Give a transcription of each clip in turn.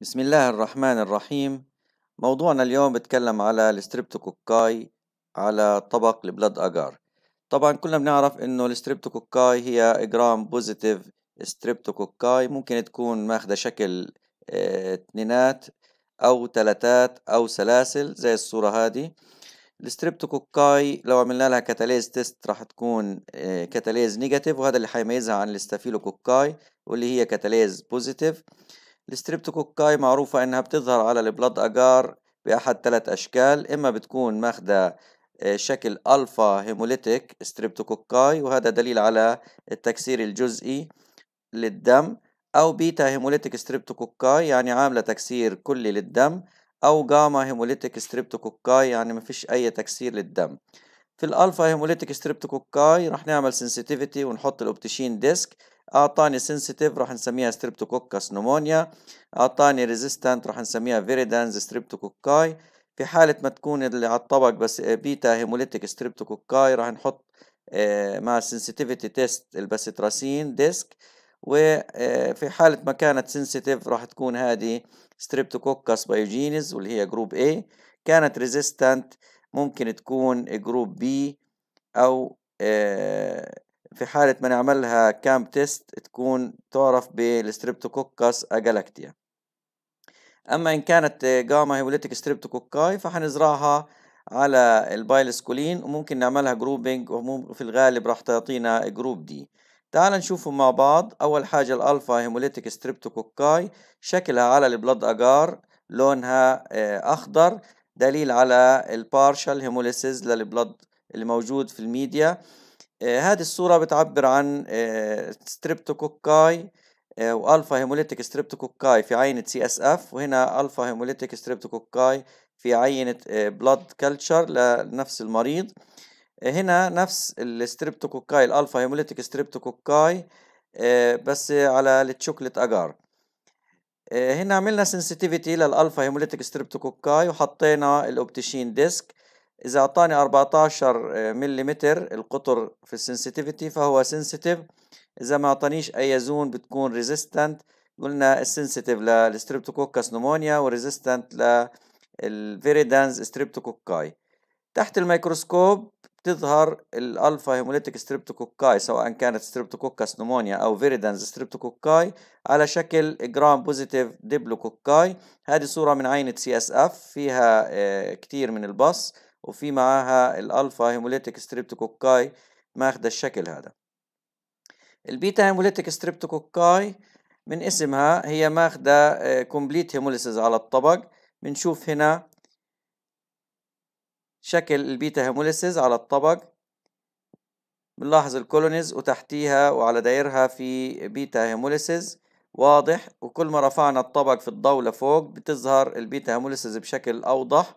بسم الله الرحمن الرحيم موضوعنا اليوم بتكلم على الستريبتوكوكاي على طبق البلد أجار طبعا كلنا بنعرف انه الستريبتوكوكاي هي اجرام بوزيتيف ستريبتوكوكاي ممكن تكون ماخدة شكل اتنينات آه، او تلاتات او سلاسل زي الصورة هذه الستريبتوكوكاي لو عملنا لها كاتاليز تيست راح تكون آه، كاتاليز نيجاتيف وهذا اللي حيميزها عن الاستافيلوكوكاي واللي هي كاتاليز بوزيتيف الستريبتوكوكاي معروفة إنها بتظهر على البلاد أجار بأحد ثلاث أشكال إما بتكون ماخدة آه، شكل ألفا هيموليتيك ستريبتوكوكاي وهذا دليل على التكسير الجزئي للدم أو بيتا هيموليتيك ستريبتوكوكاي يعني عاملة تكسير كلي للدم أو جاما هيموليتيك ستريبتوكوكاي يعني مفيش أي تكسير للدم في الالفا هيموليتيك ستريبتوكوكاي راح نعمل سنسيتيفيتي ونحط الاوبتشين ديسك اعطاني سنسيتيف راح نسميها ستريبتوكوكس نمونيا اعطاني آه، ريزيستنت راح نسميها فيريدانز ستريبتوكوكاي في حالة ما تكون اللي على الطبق بس بيتا هيموليتيك ستريبتوكوكاي راح نحط آه، مع سنسيتيفيتي تيست الباسيتراسين ديسك وفي حالة ما كانت سنسيتيف راح تكون هذه ستريبتوكوكس بايوجينيز واللي هي جروب A كانت ريزيستنت ممكن تكون جروب بي أو آه، في حالة ما نعملها كامب تيست تكون تعرف بالستريبتوكوكس أجالاكتيا أما إن كانت جاما هيبوليتك ستريبتوكوكاي فحنزرعها على البايلسكولين وممكن نعملها جروبينج وفي الغالب راح تعطينا جروب دي تعال نشوفهم مع بعض أول حاجة الألفا هيموليتك ستريبتوكوكاي شكلها على البلاد أجار لونها آه، أخضر دليل على البارشال هيموليسيز للبلد الموجود في الميديا آه، هذه الصورة بتعبر عن ستريبتوكوكاي والفا هيموليتيك ستريبتوكوكاي في عينة سي اس اف وهنا الفا هيموليتيك ستريبتوكوكاي في عينة بلاد كلتشر لنفس المريض آه، هنا نفس الستريبتوكوكاي الالفا هيموليتيك ستريبتوكوكاي بس على التشوكلت اجار آه، هنا عملنا سنسيتيفيتي للالفا هيموليتيك ستريبتوكوكاي وحطينا الاوبتيشين ديسك اذا اعطاني 14 ملم آه، القطر في السنسيتيفيتي فهو سنسيتيف اذا ما اعطانيش اي زون بتكون ريزيستنت قلنا السنسيتيف للستريبتوكوكس نمونيا وريزيستنت للفيريدانز ستريبتوكوكاي تحت الميكروسكوب تظهر الالفا هيموليتيك ستريبتوكوكاي سواء كانت ستريبتوكوكاس نمونيا او فيريدنز ستريبتوكوكاي على شكل جرام بوزيتيف ديبلوكوكاي هذه صوره من عينه سي اس اف فيها آه، كثير من البص وفي معاها الالفا هيموليتيك ستريبتوكوكاي ماخده الشكل هذا البيتا هيموليتيك ستريبتوكوكاي من اسمها هي ماخذه كومبليت آه، هيموليسيز على الطبق بنشوف هنا شكل البيتا هيموليسيز على الطبق بنلاحظ الكولونيز وتحتيها وعلى دايرها في بيتا هيموليسيز واضح وكل ما رفعنا الطبق في الضوء لفوق بتظهر البيتا هيموليسيز بشكل أوضح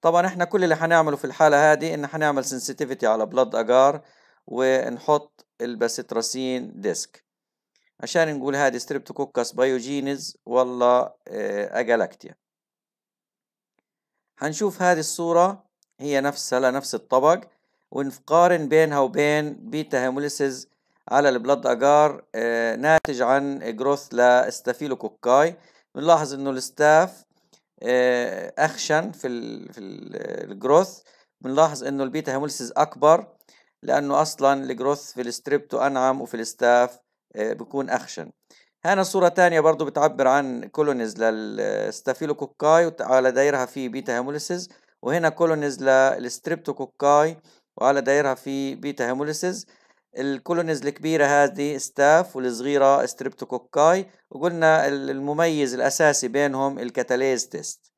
طبعا احنا كل اللي هنعمله في الحالة هذه ان هنعمل سنسيتيفيتي على بلاد اجار ونحط الباسيتراسين ديسك عشان نقول هذه ستريبتوكوكس بايوجينز ولا اجالاكتيا هنشوف هذه الصورة هي نفسها لنفس الطبق ونقارن بينها وبين بيتا هيموليسيز على البلد اجار آه، ناتج عن جروث لستافيلوكوكاي بنلاحظ انه الستاف آه، اخشن في ال في آه، الجروث بنلاحظ انه البيتا هيموليسيز اكبر لانه اصلا الجروث في الستريبتو انعم وفي الستاف بكون اخشن هنا صورة تانية برضو بتعبر عن كولونيز للستافيلوكوكاي وعلى دايرها في بيتا هيموليسيز وهنا كولونيز للستريبتوكوكاي وعلى دايرها في بيتا هيموليسيز الكولونيز الكبيرة هذه ستاف والصغيرة ستريبتوكوكاي وقلنا المميز الأساسي بينهم الكاتاليز تيست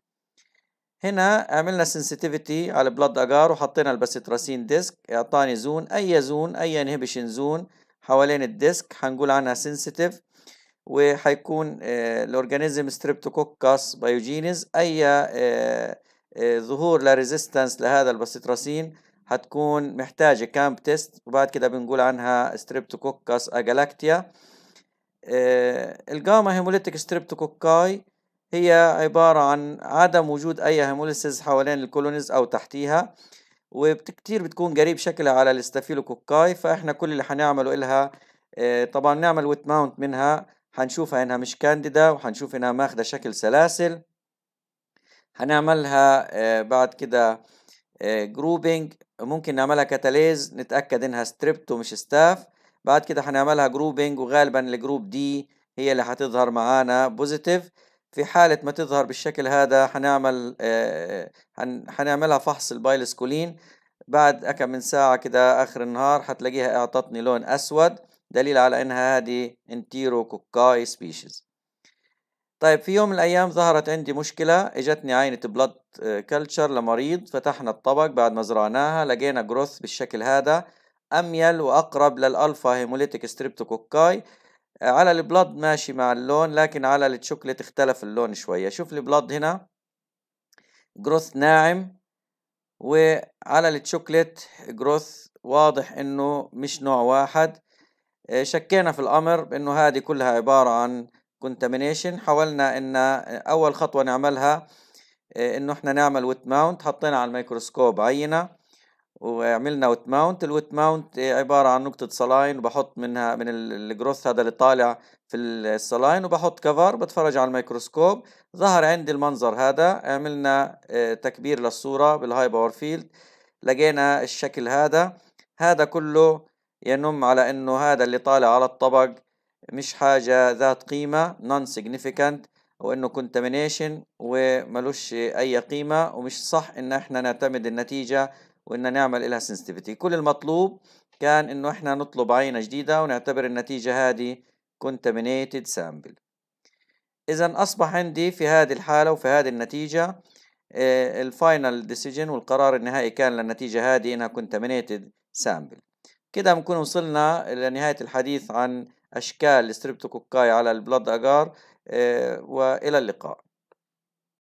هنا عملنا سنسيتيفيتي على بلاد اجار وحطينا الباسيتراسين ديسك اعطاني زون اي زون اي انهبيشن زون حوالين الديسك هنقول عنها سنسيتيف وحيكون الاورجانيزم ستريبتوكوكس بايوجينيز اي آه، آه، ظهور لريزيستنس لهذا البسيتراسين هتكون محتاجة كامب تيست وبعد كده بنقول عنها ستريبتوكوكس أجالاكتيا آه، الجاما هيموليتك ستريبتوكوكاي هي عبارة عن عدم وجود أي هيموليسيز حوالين الكولونيز أو تحتيها وكتير بتكون قريب شكلها على الاستافيلوكوكاي فإحنا كل اللي هنعمله إلها آه، طبعا نعمل ويت ماونت منها هنشوفها إنها مش كانديدا وهنشوف إنها ماخدة شكل سلاسل هنعملها آه، بعد كده جروبينج آه، ممكن نعملها كتاليز نتأكد انها ستريبت ومش ستاف بعد كده هنعملها جروبينج وغالبا الجروب دي هي اللي هتظهر معانا بوزيتيف في حالة ما تظهر بالشكل هذا هنعمل آه، هنعملها فحص البايلسكولين بعد كم من ساعة كده آخر النهار هتلاقيها أعطتني لون أسود دليل على إنها هذه انتيرو كوكاي سبيشيز طيب في يوم من الايام ظهرت عندي مشكله اجتني عينه بلاد كلتشر لمريض فتحنا الطبق بعد ما زرعناها لقينا جروث بالشكل هذا اميل واقرب للالفا هيموليتيك ستريبتوكوكاي على البلاد ماشي مع اللون لكن على التشوكلت اختلف اللون شويه شوف البلاد هنا جروث ناعم وعلى التشوكلت جروث واضح انه مش نوع واحد شكينا في الامر بانه هذه كلها عباره عن كونتامينيشن حاولنا ان اول خطوه نعملها آه، انه احنا نعمل ويت ماونت حطينا على الميكروسكوب عينه وعملنا ويت ماونت الويت ماونت عباره عن نقطه صلاين وبحط منها من الجروث هذا اللي طالع في الصلاين وبحط كفر بتفرج على الميكروسكوب ظهر عندي المنظر هذا عملنا آه، تكبير للصوره بالهاي باور فيلد لقينا الشكل هذا هذا كله ينم على انه هذا اللي طالع على الطبق مش حاجة ذات قيمة non significant وانه contamination وملوش اي قيمة ومش صح ان احنا نعتمد النتيجة وان نعمل لها sensitivity كل المطلوب كان انه احنا نطلب عينة جديدة ونعتبر النتيجة هذه contaminated sample اذا اصبح عندي في هذه الحالة وفي هذه النتيجة آه، الفاينل ديسيجن والقرار النهائي كان للنتيجة هذه انها contaminated sample كده بنكون وصلنا لنهاية الحديث عن أشكال الستريبتوكوكاي على البلد أجار آه، وإلى اللقاء